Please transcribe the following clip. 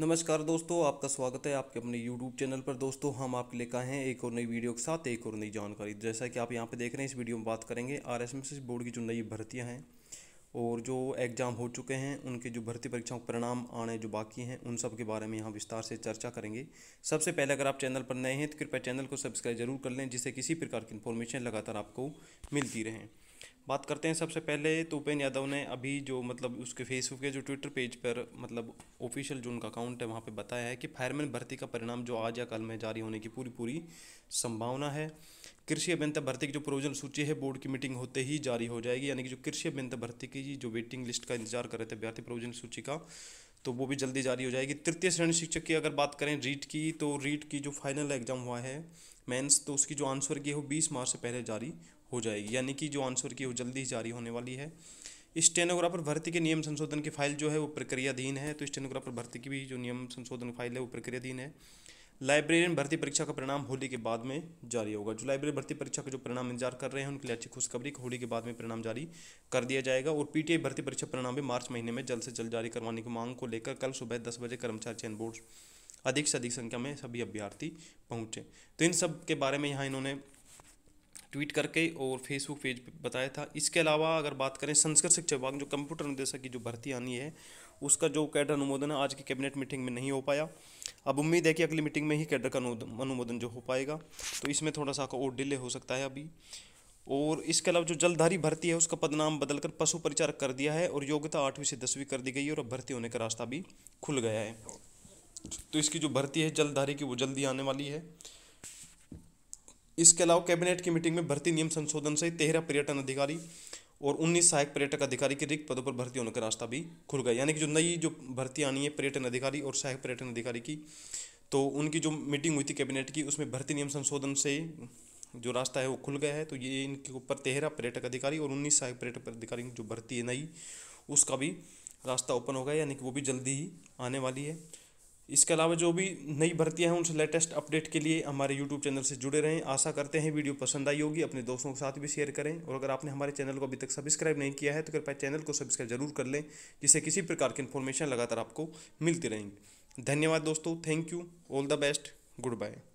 नमस्कार दोस्तों आपका स्वागत है आपके अपने यूट्यूब चैनल पर दोस्तों हम आपके लिए का हैं एक और नई वीडियो के साथ एक और नई जानकारी जैसा कि आप यहाँ पर देख रहे हैं इस वीडियो में बात करेंगे आर बोर्ड की जो नई भर्तियाँ हैं और जो एग्ज़ाम हो चुके हैं उनके जो भर्ती परीक्षाओं के परिणाम आने जो बाकी हैं उन सब के बारे में यहाँ विस्तार से चर्चा करेंगे सबसे पहले अगर आप चैनल पर नए हैं तो कृपया चैनल को सब्सक्राइब जरूर कर लें जिससे किसी प्रकार की इन्फॉर्मेशन लगातार आपको मिलती रहें बात करते हैं सबसे पहले तो उपेन्द्र यादव ने अभी जो मतलब उसके फेसबुक के जो ट्विटर पेज पर मतलब ऑफिशियल जो उनका अकाउंट है वहाँ पे बताया है कि फायरमैन भर्ती का परिणाम जो आज या कल में जारी होने की पूरी पूरी संभावना है कृषि अभियंता भर्ती की जो प्रोविजन सूची है बोर्ड की मीटिंग होते ही जारी हो जाएगी यानी कि जो कृषि अभियंता भर्ती की जो वेटिंग लिस्ट का इंतजार कर रहे थे अभ्यर्थी प्रोविजन सूची का तो वो भी जल्दी जारी हो जाएगी तृतीय श्रेणी शिक्षक की अगर बात करें रीट की तो रीट की जो फाइनल एग्जाम हुआ है मेंस तो उसकी जो आंसर की है वो बीस मार्च से पहले जारी हो जाएगी यानी कि जो आंसर की वो जल्दी ही जारी होने वाली है स्टेनोग्राफर भर्ती के नियम संशोधन की फाइल जो है वो प्रक्रियाधीन है तो स्टेनोग्राफर भर्ती की भी जो नियम संशोधन फाइल है वो प्रक्रियाधीन है लाइब्रेरियन भर्ती परीक्षा का परिणाम होली के बाद में जारी होगा जो लाइब्रेरी भर्ती परीक्षा का जो परिणाम इंतजार कर रहे हैं उनके लिए अच्छी खुशखबरी होली के बाद में परिणाम जारी कर दिया जाएगा और पीटीआई भर्ती परीक्षा परिणाम भी मार्च महीने में जल्द से जल्द जारी करवाने की मांग को लेकर कल सुबह दस बजे कर्मचारी चयन बोर्ड अधिक से अधिक संख्या में सभी अभ्यर्थी पहुंचे तो इन सब के बारे में यहाँ इन्होंने ट्वीट करके और फेसबुक पेज पे बताया था इसके अलावा अगर बात करें संस्कृत शिक्षा विभाग जो कंप्यूटर निदेशक की जो भर्ती आनी है उसका जो कैडर अनुमोदन है आज की कैबिनेट मीटिंग में नहीं हो पाया अब उम्मीद है कि अगली मीटिंग में ही कैडर का अनुमोदन जो हो पाएगा तो इसमें थोड़ा सा और डिले हो सकता है अभी और इसके अलावा जो जलधारी भर्ती है उसका पदनाम बदलकर पशु परिचारक कर दिया है और योग्यता आठवीं से दसवीं कर दी गई है और अब भर्ती होने का रास्ता भी खुल गया है तो इसकी जो भर्ती है जलधारी की वो जल्दी आने वाली है इसके अलावा कैबिनेट की मीटिंग में भर्ती नियम संशोधन से तेरह पर्यटन अधिकारी और उन्नीस सहायक पर्यटक अधिकारी के रिक्त पदों पर भर्ती होने का रास्ता भी खुल गया यानी कि जो नई जो भर्ती आनी है पर्यटन अधिकारी और सहायक पर्यटन अधिकारी की तो उनकी जो मीटिंग हुई थी कैबिनेट की उसमें भर्ती नियम संशोधन से जो रास्ता है वो खुल गया है तो ये इनके ऊपर तेरह पर्यटक अधिकारी और उन्नीस सहायक पर्यटक अधिकारी जो भर्ती है नई उसका भी रास्ता ओपन हो गया यानी कि वो भी जल्दी ही आने वाली है इसके अलावा जो भी नई भर्तियाँ हैं उनसे लेटेस्ट अपडेट के लिए हमारे यूट्यूब चैनल से जुड़े रहें आशा करते हैं वीडियो पसंद आई होगी अपने दोस्तों के साथ भी शेयर करें और अगर आपने हमारे चैनल को अभी तक सब्सक्राइब नहीं किया है तो कृपया चैनल को सब्सक्राइब जरूर कर लें जिससे किसी प्रकार की इन्फॉर्मेशन लगातार आपको मिलती रहेंगी धन्यवाद दोस्तों thank you all the best good bye